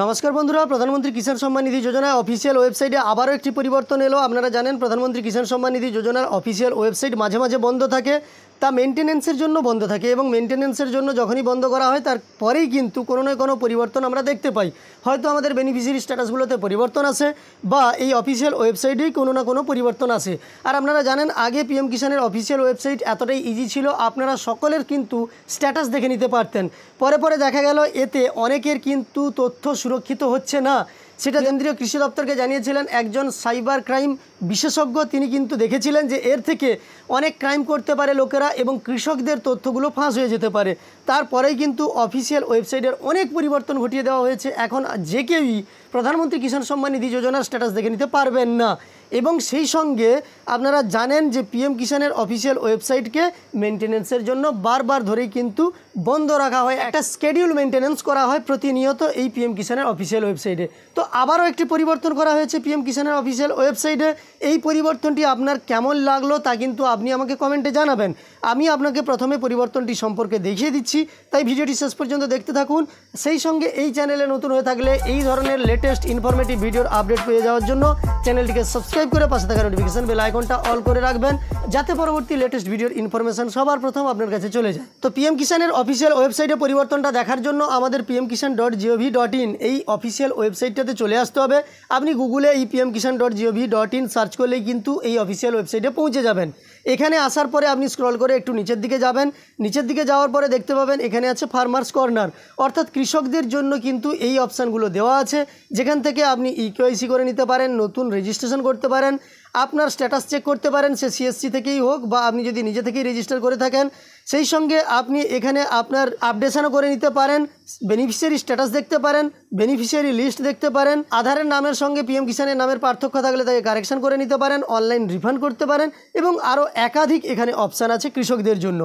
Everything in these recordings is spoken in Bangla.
নমস্কার বন্ধুরা প্রধানমন্ত্রী কিষাণ সম্মান নিধি যোজনা অফিসিয়াল ওয়েবসাইটে আবারও একটি পরিবর্তন এলো আপনারা জানেন প্রধানমন্ত্রী কিষাণ সম্মান নিধি যোজনার অফিসিয়াল ওয়েবসাইট মাঝে মাঝে বন্ধ থাকে তা মেনটেনেন্সের জন্য বন্ধ থাকে এবং মেনটেনেন্সের জন্য যখনই বন্ধ করা হয় তারপরেই কিন্তু কোনো না কোনো পরিবর্তন আমরা দেখতে পাই হয়তো আমাদের বেনিফিসিয়ারি স্ট্যাটাসগুলোতে পরিবর্তন আছে বা এই অফিসিয়াল ওয়েবসাইটেই কোনো না কোনো পরিবর্তন আছে আর আপনারা জানেন আগে পিএম কিষানের অফিসিয়াল ওয়েবসাইট এতটাই ইজি ছিল আপনারা সকলের কিন্তু স্ট্যাটাস দেখে নিতে পারতেন পরে পরে দেখা গেল এতে অনেকের কিন্তু তথ্য সুরক্ষিত হচ্ছে না সেটা কেন্দ্রীয় কৃষি দপ্তরকে জানিয়েছিলেন একজন সাইবার ক্রাইম বিশেষজ্ঞ তিনি কিন্তু দেখেছিলেন যে এর থেকে অনেক ক্রাইম করতে পারে লোকেরা এবং কৃষকদের তথ্যগুলো ফাঁস হয়ে যেতে পারে তারপরেই কিন্তু অফিসিয়াল ওয়েবসাইটের অনেক পরিবর্তন ঘটিয়ে দেওয়া হয়েছে এখন যে কেউই প্রধানমন্ত্রী কিষাণ সম্মান নিধি যোজনার স্ট্যাটাস দেখে নিতে পারবেন না এবং সেই সঙ্গে আপনারা জানেন যে পিএম কিষাণের অফিসিয়াল ওয়েবসাইটকে মেনটেনেন্সের জন্য বারবার ধরেই কিন্তু বন্ধ রাখা হয় একটা স্কেডিউল মেনটেনেন্স করা হয় প্রতিনিয়ত এই পিএম কিষাণের অফিসিয়াল ওয়েবসাইটে তো আবারও একটি পরিবর্তন করা হয়েছে পিএম কিষাণের অফিসিয়াল ওয়েবসাইটে এই পরিবর্তনটি আপনার কেমন লাগলো তা কিন্তু আপনি আমাকে কমেন্টে জানাবেন আমি আপনাকে প্রথমে পরিবর্তনটি সম্পর্কে দেখিয়ে দিচ্ছি তাই ভিডিওটি শেষ পর্যন্ত দেখতে থাকুন সেই সঙ্গে এই চ্যানেলে নতুন হয়ে থাকলে এই ধরনের লেটেস্ট ইনফরমেটিভ ভিডিওর আপডেট পেয়ে যাওয়ার জন্য চ্যানেলটিকে সাবস্ক্রাইব সাবস্ক্রাইব করে পাশে থাকা নোটিফিকেশন বেল আইকনটা অল করে রাখবেন যাতে পরবর্তী লেটেস্ট ভিডিওর ইনফরমেশন সবার প্রথম আপনার কাছে চলে যায় তো পিএম কিষানের অফিসিয়াল ওয়েবসাইটে পরিবর্তনটা দেখার জন্য আমাদের PM Kisan dot G O V dot in এই অফিসিয়াল ওয়েবসাইটটাতে চলে আসতে হবে আপনি গুগলে এই PM Kisan dot G O V dot in search করলেই কিন্তু এই অফিসিয়াল ওয়েবসাইটে পৌঁছে যাবেন এখানে আসার পরে আপনি স্ক্রল করে একটু নিচের দিকে যাবেন নিচের দিকে যাওয়ার পরে দেখতে পাবেন এখানে আছে ফার্মার্স কর্নার অর্থাৎ কৃষকদের জন্য কিন্তু এই অপশানগুলো দেওয়া আছে যেখান থেকে আপনি ইকেওয়াইসি করে নিতে পারেন নতুন রেজিস্ট্রেশন করতে পারেন আপনার স্ট্যাটাস চেক করতে পারেন সে সিএসসি থেকেই হোক বা আপনি যদি নিজে থেকেই রেজিস্টার করে থাকেন সেই সঙ্গে আপনি এখানে আপনার আপডেশনও করে নিতে পারেন বেনিফিশিয়ারি স্ট্যাটাস দেখতে পারেন বেনিফিশিয়ারি লিস্ট দেখতে পারেন আধারের নামের সঙ্গে পিএম কিষানের নামের পার্থক্য থাকলে তাকে কারেকশান করে নিতে পারেন অনলাইন রিফান্ড করতে পারেন এবং আরও একাধিক এখানে অপশান আছে কৃষকদের জন্য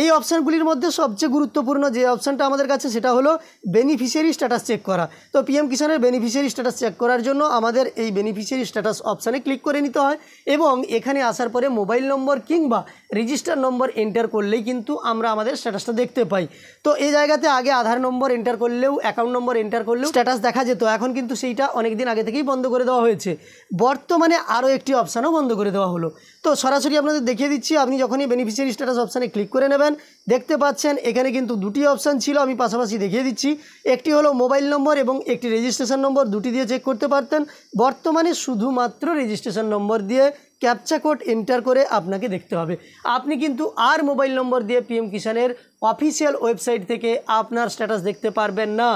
এই অপশানগুলির মধ্যে সবচেয়ে গুরুত্বপূর্ণ যে অপশানটা আমাদের কাছে সেটা হলো বেনিফিশিয়ারি স্ট্যাটাস চেক করা তো পিএম কিষানের বেনিফিশিয়ারি স্ট্যাটাস চেক করার জন্য আমাদের এই বেনিফিশিয়ারি স্ট্যাটাস অপশানে ক্লিক করে নিতে হয় হয় এবং এখানে আসার পরে মোবাইল নম্বর কিংবা রেজিস্টার নম্বর এন্টার করলেই কিন্তু আমরা আমাদের স্ট্যাটাসটা দেখতে পাই তো এই জায়গাতে আগে আধার নম্বর এন্টার করলেও অ্যাকাউন্ট নম্বর এন্টার করলেও স্ট্যাটাস দেখা যেত এখন কিন্তু সেইটা অনেক দিন আগে থেকেই বন্ধ করে দেওয়া হয়েছে বর্তমানে আরও একটি অপশানও বন্ধ করে দেওয়া হলো তো সরাসরি আপনাদের দেখিয়ে দিচ্ছি আপনি যখনই বেনিফিশিয়ারি স্ট্যাটাস অপশানে ক্লিক করে নেবেন দেখতে পাচ্ছেন এখানে কিন্তু দুটি অপশান ছিল আমি পাশাপাশি দেখিয়ে দিচ্ছি একটি হলো মোবাইল নম্বর এবং একটি রেজিস্ট্রেশন নম্বর দুটি দিয়ে চেক করতে পারতেন বর্তমানে শুধুমাত্র রেজিস্ট্রেশন নম্বর দিয়ে ক্যাপচা কোড এন্টার করে আপনাকে দেখতে হবে আপনি কিন্তু আর মোবাইল নম্বর দিয়ে পিএম কিষানের অফিসিয়াল ওয়েবসাইট থেকে আপনার স্ট্যাটাস দেখতে পারবেন না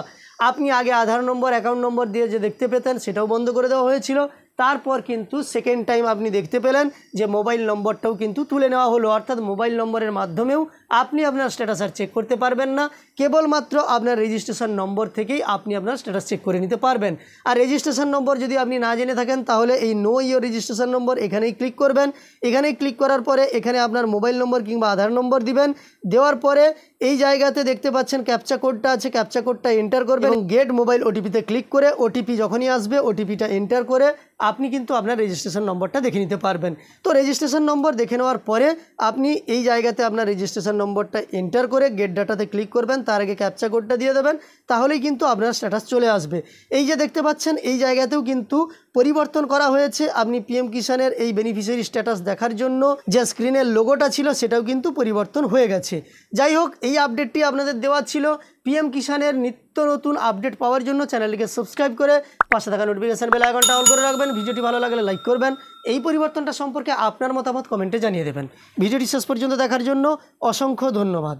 আপনি আগে আধার নম্বর অ্যাকাউন্ট নম্বর দিয়ে যে দেখতে পেতেন সেটাও বন্ধ করে দেওয়া হয়েছিল তারপর কিন্তু সেকেন্ড টাইম আপনি দেখতে পেলেন যে মোবাইল নম্বরটাও কিন্তু তুলে নেওয়া হলো অর্থাৎ মোবাইল নম্বরের মাধ্যমেও আপনি আপনার স্ট্যাটাস আর চেক করতে পারবেন না কেবলমাত্র আপনার রেজিস্ট্রেশন নম্বর থেকেই আপনি আপনার স্ট্যাটাস চেক করে নিতে পারবেন আর রেজিস্ট্রেশন নম্বর যদি আপনি না জেনে থাকেন তাহলে এই নো ইয়োর রেজিস্ট্রেশন নম্বর এখানেই ক্লিক করবেন এখানেই ক্লিক করার পরে এখানে আপনার মোবাইল নম্বর কিংবা আধার নম্বর দিবেন দেওয়ার পরে এই জায়গাতে দেখতে পাচ্ছেন ক্যাপচা কোডটা আছে ক্যাপচা কোডটা এন্টার করবেন গেট মোবাইল ওটিপিতে ক্লিক করে ওটিপি যখনই আসবে ওটিপিটা এন্টার করে আপনি কিন্তু আপনার রেজিস্ট্রেশন নম্বরটা দেখে নিতে পারবেন তো রেজিস্ট্রেশন নম্বর দেখে নেওয়ার পরে আপনি এই জায়গাতে আপনার রেজিস্ট্রেশন নম্বরটা এন্টার করে গেট ডাটাতে ক্লিক করবেন তার আগে ক্যাপচা কোডটা দিয়ে দেবেন তাহলেই কিন্তু আপনার স্ট্যাটাস চলে আসবে এই যে দেখতে পাচ্ছেন এই জায়গাতেও কিন্তু পরিবর্তন করা হয়েছে আপনি পিএম কিষানের এই বেনিফিশিয়ারি স্ট্যাটাস দেখার জন্য যে স্ক্রিনের লোগোটা ছিল সেটাও কিন্তু পরিবর্তন হয়ে গেছে যাই হোক এই আপডেটটি আপনাদের দেওয়া ছিল পিএম কিষানের নিত্য নতুন আপডেট পাওয়ার জন্য চ্যানেলটিকে সাবস্ক্রাইব করে পাশে থাকা নোটিফিকেশান বেল আইকনটা অল করে রাখবেন ভিডিওটি ভালো লাগলে লাইক করবেন এই পরিবর্তনটা সম্পর্কে আপনার মতামত কমেন্টে জানিয়ে দেবেন ভিডিওটি শেষ পর্যন্ত দেখার জন্য অসংখ্য ধন্যবাদ